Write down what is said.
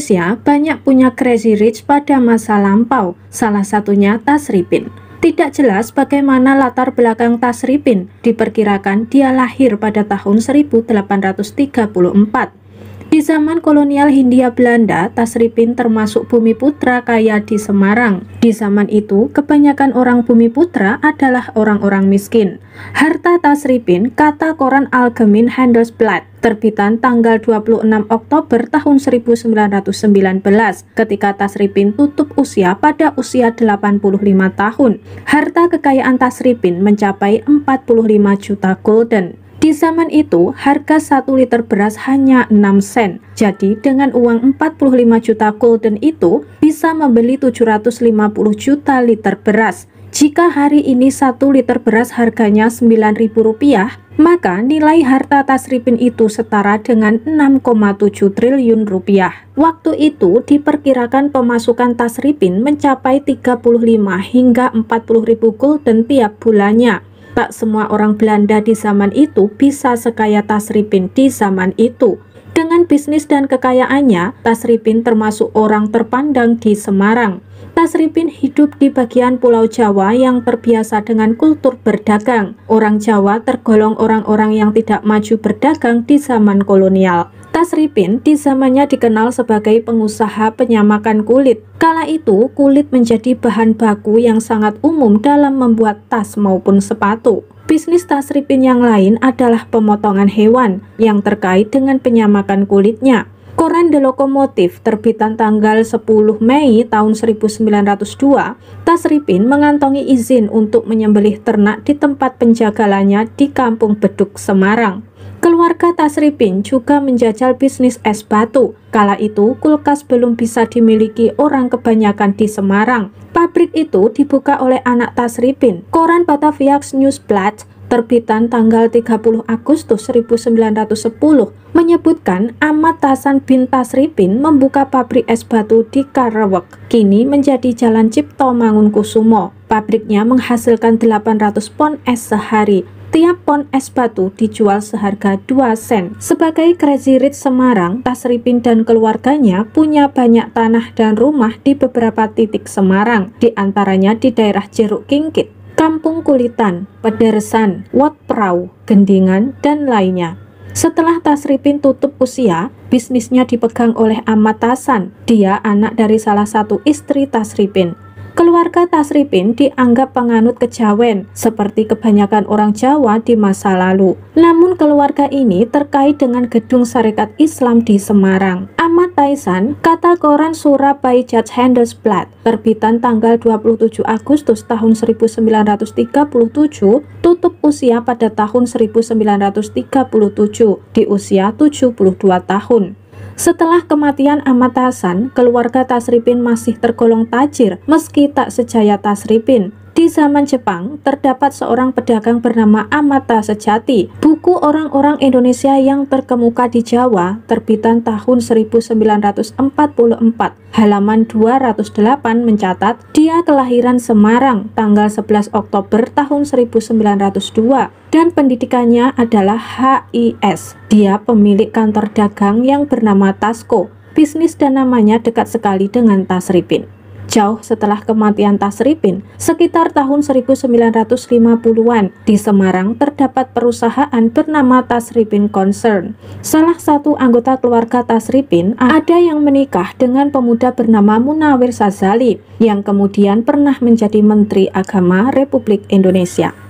Indonesia ya, banyak punya crazy rich pada masa lampau, salah satunya Tas Tasripin. Tidak jelas bagaimana latar belakang Tas Tasripin, diperkirakan dia lahir pada tahun 1834. Di zaman kolonial Hindia Belanda, Tasripin termasuk bumi putra kaya di Semarang. Di zaman itu, kebanyakan orang bumi putra adalah orang-orang miskin. Harta Tasripin, kata koran Algemin Handelsblad, terbitan tanggal 26 Oktober tahun 1919 ketika Tasripin tutup usia pada usia 85 tahun. Harta kekayaan Tasripin mencapai 45 juta gulden. Di zaman itu, harga 1 liter beras hanya 6 sen. Jadi, dengan uang 45 juta golden itu, bisa membeli 750 juta liter beras. Jika hari ini 1 liter beras harganya rp rupiah, maka nilai harta tasripin itu setara dengan 6,7 triliun rupiah. Waktu itu diperkirakan pemasukan tasripin mencapai 35 hingga 40 ribu gulden tiap bulannya tak semua orang Belanda di zaman itu bisa sekaya Tasripin di zaman itu. Dengan bisnis dan kekayaannya, Tasripin termasuk orang terpandang di Semarang. Tasripin hidup di bagian Pulau Jawa yang terbiasa dengan kultur berdagang. Orang Jawa tergolong orang-orang yang tidak maju berdagang di zaman kolonial. Tasripin di zamannya dikenal sebagai pengusaha penyamakan kulit. Kala itu, kulit menjadi bahan baku yang sangat umum dalam membuat tas maupun sepatu. Bisnis Tasripin yang lain adalah pemotongan hewan yang terkait dengan penyamakan kulitnya. Koran The Lokomotif terbitan tanggal 10 Mei tahun 1902, Tasripin mengantongi izin untuk menyembelih ternak di tempat penjagalannya di Kampung Beduk, Semarang. Keluarga Tasripin juga menjajal bisnis es batu. Kala itu, kulkas belum bisa dimiliki orang kebanyakan di Semarang. Pabrik itu dibuka oleh anak Tasripin. Koran Batavia Plat terbitan tanggal 30 Agustus 1910 menyebutkan Ahmad Hasan bin Tasripin membuka pabrik es batu di Karawak, kini menjadi Jalan Cipto Mangunkusumo. Pabriknya menghasilkan 800 pon es sehari. Tiap pon es batu dijual seharga 2 sen. Sebagai Crazy Rich Semarang, Tasripin dan keluarganya punya banyak tanah dan rumah di beberapa titik Semarang, diantaranya di daerah Jeruk Kingkit, Kampung Kulitan, Pedersan, Wat Prau, Gendingan, dan lainnya. Setelah Tasripin tutup usia, bisnisnya dipegang oleh Amatasan, Dia anak dari salah satu istri Tasripin. Keluarga Tasripin dianggap penganut kejawen seperti kebanyakan orang Jawa di masa lalu. Namun keluarga ini terkait dengan gedung Sarekat Islam di Semarang. Ahmad Taisan, kata koran Surabaya Judge Handelsblatt, terbitan tanggal 27 Agustus tahun 1937, tutup usia pada tahun 1937 di usia 72 tahun. Setelah kematian Ahmad Hasan, keluarga Tasripin masih tergolong tajir meski tak sejaya Tasripin. Di zaman Jepang, terdapat seorang pedagang bernama Amata Sejati. Buku orang-orang Indonesia yang terkemuka di Jawa, terbitan tahun 1944, halaman 208 mencatat, dia kelahiran Semarang tanggal 11 Oktober tahun 1902 dan pendidikannya adalah HIS. Dia pemilik kantor dagang yang bernama Tasco. Bisnis dan namanya dekat sekali dengan Tasripin. Jauh setelah kematian Tasripin, sekitar tahun 1950-an, di Semarang terdapat perusahaan bernama Tasripin Concern. Salah satu anggota keluarga Tasripin ada yang menikah dengan pemuda bernama Munawir Sazali, yang kemudian pernah menjadi Menteri Agama Republik Indonesia.